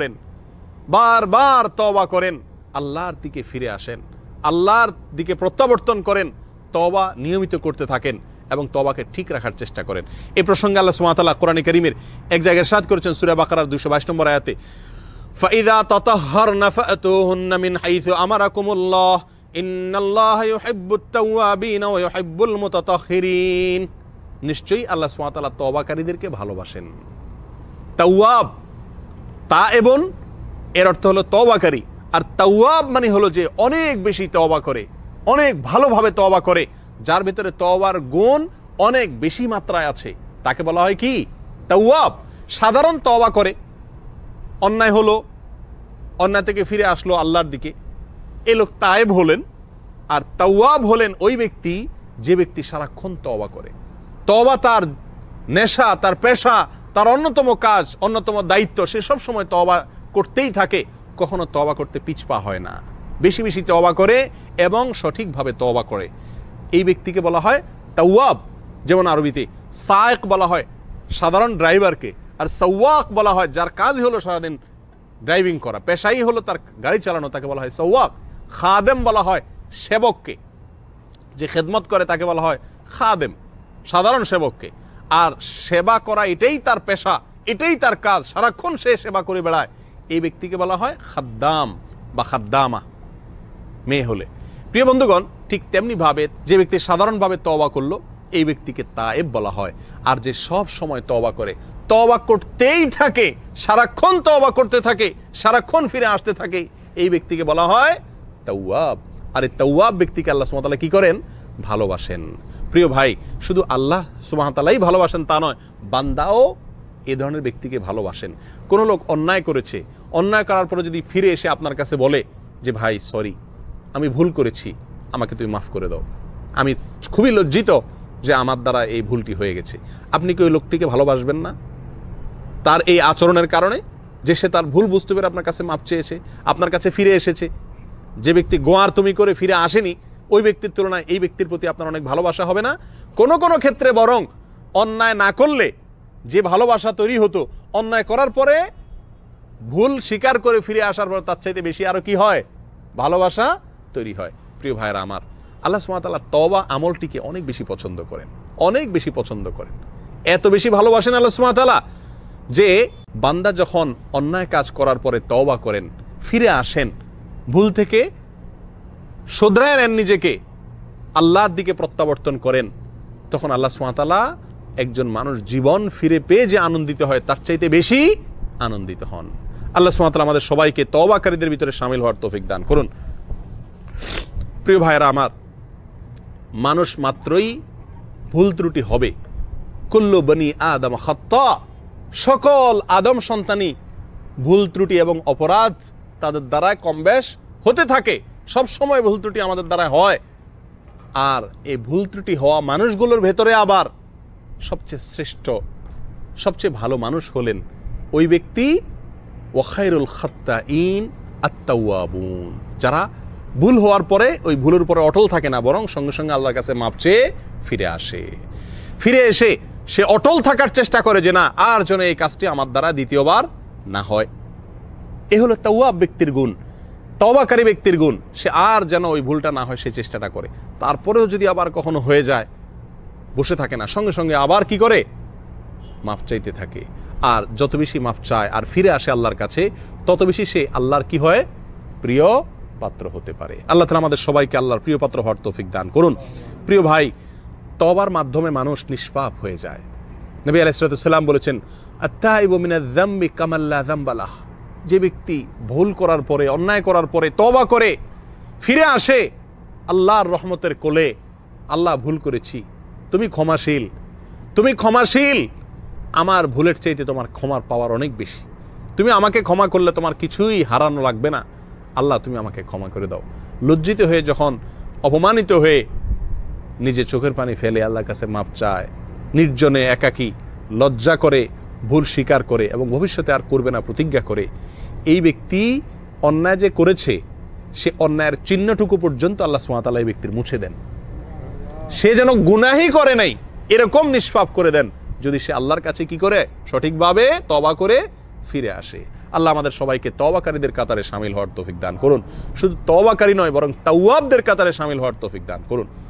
করেন বারবার তবা করেন আল্লাহর দিকে ফিরে আসেন আল্লাহর দিকে প্রত্যাবর্তন করেন তবা নিয়মিত করতে থাকেন এবং তবাকে ঠিক রাখার চেষ্টা করেন এ প্রসঙ্গে আল্লাহ সুমাতাল্লাহ কোরআন করিমের এক জায়গায় সাজ করেছেন সুরা বাকার দুশো বাইশ নম্বর আয়াতে ফাইদা ততহর মিন হাইসু আমারাকুমুল্লাহ ইন্নাল্লাহ নিশ্চয়ই আল্লাহ সুবহানাহু ওয়া ভালোবাসেন তাওয়াব তা এবং এর অর্থ হলো তবাকারী আর তাওয়াব মানে হলো যে অনেক বেশি তওবা করে অনেক ভালোভাবে তবা করে যার ভিতরে তওবার গুণ অনেক বেশি মাত্রায় আছে তাকে বলা হয় কি তাওয়াব সাধারণ তওবা করে অন্যায় হলো অন্যায় থেকে ফিরে আসলো আল্লাহর দিকে এ লোক তায়েব হলেন আর তাওয়াব হলেন ওই ব্যক্তি যে ব্যক্তি সারাক্ষণ তওবা করে তবা তার নেশা তার পেশা তার অন্যতম কাজ অন্যতম দায়িত্ব সে সব সময় তবা করতেই থাকে কখনো তবা করতে পিছপা হয় না বেশি বেশি তবা করে এবং সঠিকভাবে তবা করে এই ব্যক্তিকে বলা হয় তাওয়াব যেমন আরবিতে সায়ক বলা হয় সাধারণ ড্রাইভারকে আর সওয়াক বলা হয় যার কাজ হলো সারাদিন ড্রাইভিং করা পেশাই হলো তার গাড়ি চালানো তাকে বলা হয় সওয়াক খাদেম বলা হয় সেবককে যে খেদমত করে তাকে বলা হয় খাদেম সাধারণ সেবককে আর সেবা করা এটাই তার পেশা এটাই তার কাজ সারাক্ষণ সে সেবা করে বেড়ায় এই ব্যক্তিকে বলা হয় খাদ্দাম বা খাদ্দামা মেয়ে হলে প্রিয় বন্ধুগণ ঠিক তেমনিভাবে যে ব্যক্তি সাধারণভাবে তবা করলো এই ব্যক্তিকে তায়েব বলা হয় আর যে সব সময় তওবা করে তওবা করতেই থাকে সারাক্ষণ তবা করতে থাকে সারাক্ষণ ফিরে আসতে থাকে এই ব্যক্তিকে বলা হয় তাওয়াব আর এই তাওয়াব ব্যক্তিকে আল্লাহ সুমতালা কি করেন ভালোবাসেন প্রিয় ভাই শুধু আল্লাহ সুবাহতালাই ভালোবাসেন তা নয় বান্দাও এ ধরনের ব্যক্তিকে ভালোবাসেন কোনো লোক অন্যায় করেছে অন্যায় করার পরে যদি ফিরে এসে আপনার কাছে বলে যে ভাই সরি আমি ভুল করেছি আমাকে তুমি মাফ করে দাও আমি খুবই লজ্জিত যে আমার দ্বারা এই ভুলটি হয়ে গেছে আপনি কি ওই লোকটিকে ভালোবাসবেন না তার এই আচরণের কারণে যে সে তার ভুল বুঝতে পেরে আপনার কাছে মাপ চেয়েছে আপনার কাছে ফিরে এসেছে যে ব্যক্তি গোয়ার তুমি করে ফিরে আসেনি ওই ব্যক্তির তুলনায় এই ব্যক্তির প্রতি আপনার অনেক ভালোবাসা হবে না কোনো কোনো ক্ষেত্রে বরং অন্যায় না করলে যে ভালোবাসা তৈরি হতো অন্যায় করার পরে ভুল স্বীকার করে ফিরে আসার পর তার চাইতে বেশি আরও কি হয় ভালোবাসা তৈরি হয় প্রিয় ভাইয়েরা আমার আল্লাহ সুমাতাল্লাহ তবা আমলটিকে অনেক বেশি পছন্দ করেন অনেক বেশি পছন্দ করেন এত বেশি ভালোবাসেন আল্লাহ সুমাতাল্লাহ যে বান্দা যখন অন্যায় কাজ করার পরে তওবা করেন ফিরে আসেন ভুল থেকে শোধরায় নেন নিজেকে আল্লাহর দিকে প্রত্যাবর্তন করেন তখন আল্লাহ সোয়াতালা একজন মানুষ জীবন ফিরে পেয়ে যে আনন্দিত হয় তার চাইতে বেশি আনন্দিত হন আল্লাহ সোমাতালা আমাদের সবাইকে তবাকারীদের ভিতরে সামিল হওয়ার তৌফিক দান করুন প্রিয় ভাইয়েরা আমার মানুষ মাত্রই ভুল ত্রুটি হবে কুল্লু বনি আদম হত্যা সকল আদম সন্তানই ভুল ত্রুটি এবং অপরাধ তাদের দ্বারা কমবেশ হতে থাকে সব সময় ভুল ত্রুটি আমাদের দ্বারা হয় আর এই ভুল ত্রুটি হওয়া মানুষগুলোর ভেতরে আবার সবচেয়ে শ্রেষ্ঠ সবচেয়ে ভালো মানুষ হলেন ওই ব্যক্তি ওয়াখাইরুল খত্তা ইন আত্মাউয়াবুন যারা ভুল হওয়ার পরে ওই ভুলের উপরে অটল থাকে না বরং সঙ্গে সঙ্গে আল্লাহর কাছে মাপ চেয়ে ফিরে আসে ফিরে এসে সে অটল থাকার চেষ্টা করে যে না আর যেন এই কাজটি আমার দ্বারা দ্বিতীয়বার না হয় এ হলো তাওয়াব ব্যক্তির গুণ তবাকারী ব্যক্তির গুণ সে আর যেন ওই ভুলটা না হয় সে চেষ্টাটা করে তারপরেও যদি আবার কখনো হয়ে যায় বসে থাকে না সঙ্গে সঙ্গে আবার কি করে মাপ চাইতে থাকে আর যত বেশি মাপ চায় আর ফিরে আসে আল্লাহর কাছে তত বেশি সে আল্লাহর কি হয় প্রিয় পাত্র হতে পারে আল্লাহ তালা আমাদের সবাইকে আল্লাহর প্রিয় পাত্র হওয়ার তৌফিক দান করুন প্রিয় ভাই তবার মাধ্যমে মানুষ নিষ্পাপ হয়ে যায় নবী আলাইসালাম বলেছেন আত্মা মিনা জাম্বি কামাল্লা জাম্বালাহ যে ব্যক্তি ভুল করার পরে অন্যায় করার পরে তবা করে ফিরে আসে আল্লাহর রহমতের কোলে আল্লাহ ভুল করেছি তুমি ক্ষমাশীল তুমি ক্ষমাশীল আমার ভুলের চাইতে তোমার ক্ষমার পাওয়ার অনেক বেশি তুমি আমাকে ক্ষমা করলে তোমার কিছুই হারানো লাগবে না আল্লাহ তুমি আমাকে ক্ষমা করে দাও লজ্জিত হয়ে যখন অপমানিত হয়ে নিজে চোখের পানি ফেলে আল্লাহর কাছে মাপ চায় নির্জনে একাকী লজ্জা করে ভুল স্বীকার করে এবং ভবিষ্যতে আর করবে না প্রতিজ্ঞা করে এই ব্যক্তি অন্যায় যে করেছে সে অন্যায়ের চিহ্নটুকু পর্যন্ত আল্লাহ সোহাতাল্লাহ এই ব্যক্তির মুছে দেন সে যেন গুনাহি করে নাই এরকম নিষ্পাপ করে দেন যদি সে আল্লাহর কাছে কি করে সঠিকভাবে তবা করে ফিরে আসে আল্লাহ আমাদের সবাইকে তবাকারীদের কাতারে সামিল হওয়ার তৌফিক দান করুন শুধু তবাকারী নয় বরং তাওয়াবদের কাতারে সামিল হওয়ার তৌফিক দান করুন